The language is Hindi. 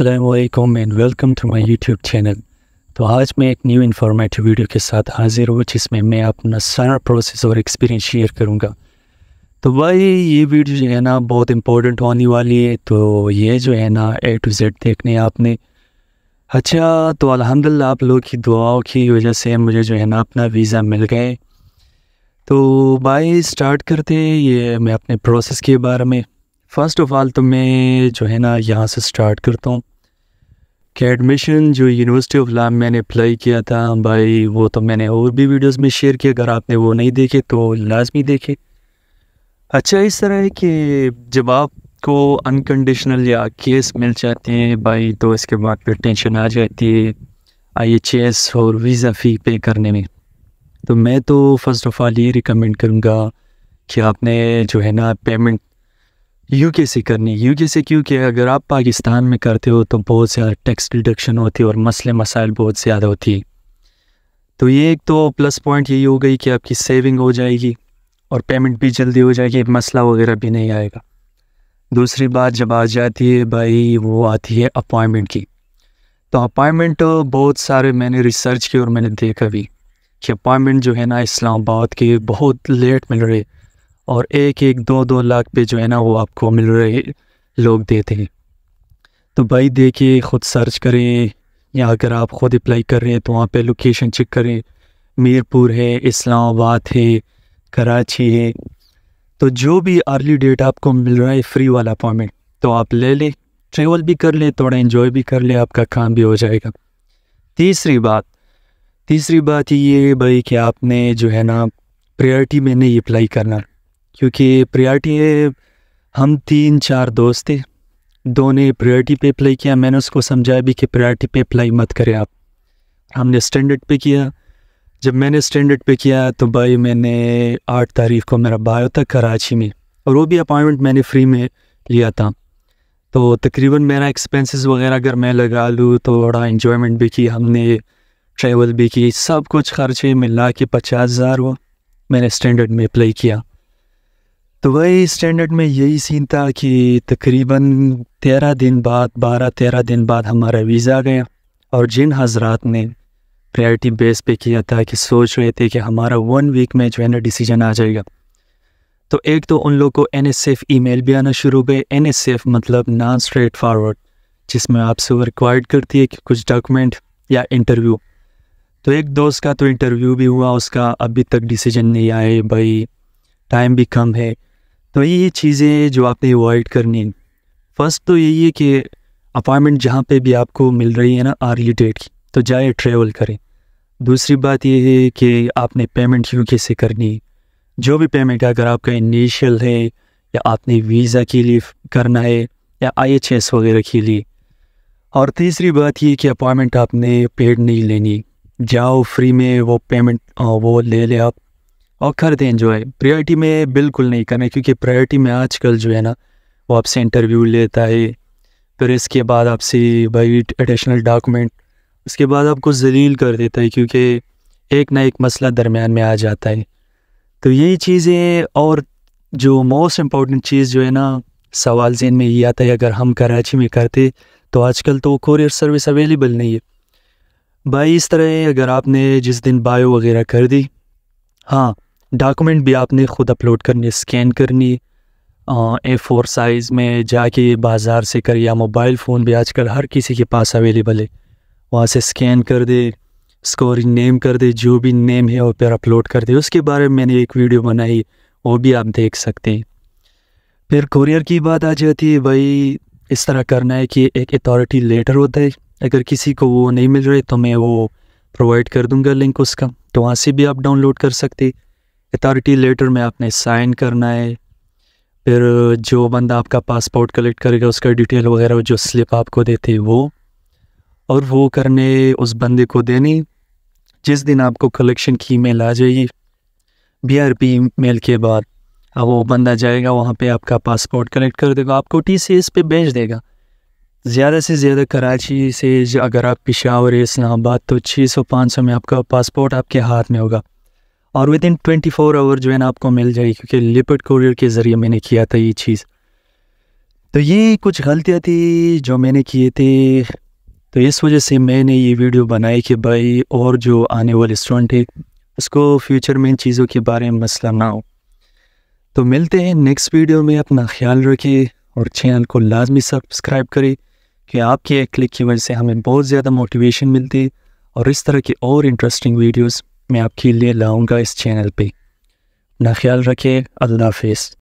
अल्लाम and welcome to my YouTube channel तो आज मैं एक न्यू इन्फॉर्मेटिव वीडियो के साथ हाजिर हूँ जिसमें मैं अपना सारा प्रोसेस और एक्सपीरियंस शेयर करूँगा तो भाई ये वीडियो जो है ना बहुत इम्पोर्टेंट होने वाली है तो ये जो है ना ए टू जेड देखने आपने अच्छा तो अलहमदिल्ला आप लोग की दुआओं की वजह से मुझे जो है ना अपना वीज़ा मिल गए तो भाई स्टार्ट करते ये मैं अपने प्रोसेस के बारे में फ़र्स्ट ऑफ़ ऑल तो मैं जो है ना यहाँ से स्टार्ट करता हूँ कि एडमिशन जो यूनिवर्सिटी ऑफ लाम मैंने अप्लाई किया था भाई वो तो मैंने और भी वीडियोस में शेयर किया अगर आपने वो नहीं देखे तो लाजमी देखे अच्छा इस तरह है कि जब आपको अनकंडीशनल या केस मिल जाते हैं भाई तो इसके बाद फिर टेंशन आ जाती है आई एच एस और वीज़ा फ़ी पे करने में तो मैं तो फ़र्स्ट ऑफ़ ऑल ये रिकमेंड करूँगा कि आपने जो है ना पेमेंट यू के सी करनी यू के सी क्योंकि अगर आप पाकिस्तान में करते हो तो बहुत ज़्यादा टैक्स डिडक्शन होती है और मसले मसाइल बहुत ज़्यादा होती तो ये एक तो प्लस पॉइंट यही हो गई कि आपकी सेविंग हो जाएगी और पेमेंट भी जल्दी हो जाएगी मसला वगैरह भी नहीं आएगा दूसरी बात जब आ जाती है भाई वो आती है अपॉइंटमेंट की तो अपॉइंटमेंट बहुत सारे मैंने रिसर्च की और मैंने देखा भी कि अपॉइंटमेंट जो है ना इस्लामाबाद के बहुत लेट मिल रहे और एक एक दो दो लाख पे जो है ना वो आपको मिल रहे लोग देते हैं तो भाई देखिए ख़ुद सर्च करें या अगर आप ख़ुद अप्लाई कर रहे हैं तो वहाँ पे लोकेशन चेक करें मीरपुर है इस्लामाबाद है कराची है तो जो भी अर्ली डेट आपको मिल रहा है फ्री वाला अपॉइंटमेंट तो आप ले लें ट्रेवल भी कर लें थोड़ा इन्जॉय भी कर लें आपका काम भी हो जाएगा तीसरी बात तीसरी बात ये है भाई कि आपने जो है ना प्रायोरिटी में नहीं अप्लाई करना क्योंकि प्रायोरिटी हम तीन चार दोस्त थे दो ने प्रायोरिटी पे अप्लाई किया मैंने उसको समझाया भी कि प्रायोरिटी पे अप्लाई मत करें आप हमने स्टैंडर्ड पे किया जब मैंने स्टैंडर्ड पे किया तो भाई मैंने आठ तारीख को मेरा बायो था कराची में और वो भी अपॉइंटमेंट मैंने फ्री में लिया था तो तकरीबन मेरा एक्सपेंसेस वगैरह अगर मैं लगा लूँ तो थोड़ा इन्जॉयमेंट भी की हमने ट्रैवल भी की सब कुछ खर्चे मिला के पचास हज़ार वो मैंने स्टैंडर्ड में अप्लाई किया तो वही स्टैंडर्ड में यही सीन था कि तकरीबन तेरह दिन बाद बारह तेरह दिन बाद हमारा वीज़ा गया और जिन हजरात ने प्रायोरिटी बेस पे किया था कि सोच रहे थे कि हमारा वन वीक में जो है ना डिसीजन आ जाएगा तो एक तो उन लोग को N S F email भी आना शुरू हो गए एन एस एफ मतलब नॉन स्ट्रेट फारवर्ड जिसमें आपसे वो रिक्वायर्ड करती है कि कुछ डॉक्यूमेंट या इंटरव्यू तो एक दोस्त का तो इंटरव्यू भी हुआ उसका अभी तक डिसीजन नहीं आए भाई टाइम भी कम है तो ये चीज़ें जो आपने अवॉइड करनी फर्स्ट तो यही है कि अपॉइंटमेंट जहाँ पे भी आपको मिल रही है ना आर्ली डेट की तो जाए ट्रेवल करें दूसरी बात ये है कि आपने पेमेंट यू कैसे करनी जो भी पेमेंट है अगर आपका इनिशियल है या आपने वीज़ा के लिए करना है या आई वगैरह के लिए और तीसरी बात ये कि अपॉइंटमेंट आपने पेड नहीं लेनी जाओ फ्री में वो पेमेंट वो ले ले आप और करते हैं इन्जॉय प्रायोरिटी में बिल्कुल नहीं करना क्योंकि प्रायोरिटी में आजकल जो है ना वो आपसे इंटरव्यू लेता है फिर इसके बाद आपसे भाई एडिशनल डॉक्यूमेंट उसके बाद आपको जलील कर देता है क्योंकि एक ना एक मसला दरमियान में आ जाता है तो यही चीज़ें और जो मोस्ट इम्पॉर्टेंट चीज़ जो है ना सवाल जेन में ये आता है अगर हम कराची में करते तो आजकल तो कोरियर सर्विस अवेलेबल नहीं है भाई इस तरह अगर आपने जिस दिन बायो वगैरह कर दी हाँ डॉक्यूमेंट भी आपने खुद अपलोड करनी स्कैन करनी ए फोर साइज़ में जाके बाज़ार से कर या मोबाइल फ़ोन भी आजकल हर किसी के पास अवेलेबल है वहाँ से स्कैन कर दे स्कोर नेम कर दे जो भी नेम है वो पर अपलोड कर दे उसके बारे में मैंने एक वीडियो बनाई वो भी आप देख सकते हैं फिर कुरियर की बात आ जाती है भाई इस तरह करना है कि एक अथॉरिटी लेटर होता है अगर किसी को वो नहीं मिल रहे तो मैं वो प्रोवाइड कर दूंगा लिंक उसका तो वहाँ से भी आप डाउनलोड कर सकते अथॉरिटी लेटर में आपने साइन करना है फिर जो बंदा आपका पासपोर्ट कलेक्ट करेगा उसका डिटेल वगैरह जो स्लिप आपको देते वो और वो करने उस बंदे को देनी जिस दिन आपको कलेक्शन की मेल आ जाएगी बी आर पी मेल के बाद अब वो बंदा जाएगा वहाँ पे आपका पासपोर्ट कलेक्ट कर देगा आपको टी सी एस पे भेज देगा ज़्यादा से ज़्यादा कराची से अगर आप पिशावर इस्लामाबाद तो 600-500 में आपका पासपोर्ट आपके हाथ में होगा और within twenty four hour जो है ना आपको मिल जाएगी क्योंकि लिपिड कोरियर के ज़रिए मैंने किया था ये चीज़ तो ये कुछ गलतियाँ थी जो मैंने किए थे तो इस वजह से मैंने ये वीडियो बनाई कि भाई और जो आने वाले स्टूडेंट है उसको फ्यूचर में इन चीज़ों के बारे में मसला ना हो तो मिलते हैं नेक्स्ट वीडियो में अपना ख्याल रखिए और चैनल को लाजमी सब्सक्राइब करें कि आपके एक क्लिक की वजह से हमें बहुत ज़्यादा मोटिवेशन मिलती है और इस तरह की और इंटरेस्टिंग वीडियोज़ मैं आपके लिए लाऊंगा इस चैनल पे अपना ख्याल रखिए अल्लाह हाफिज़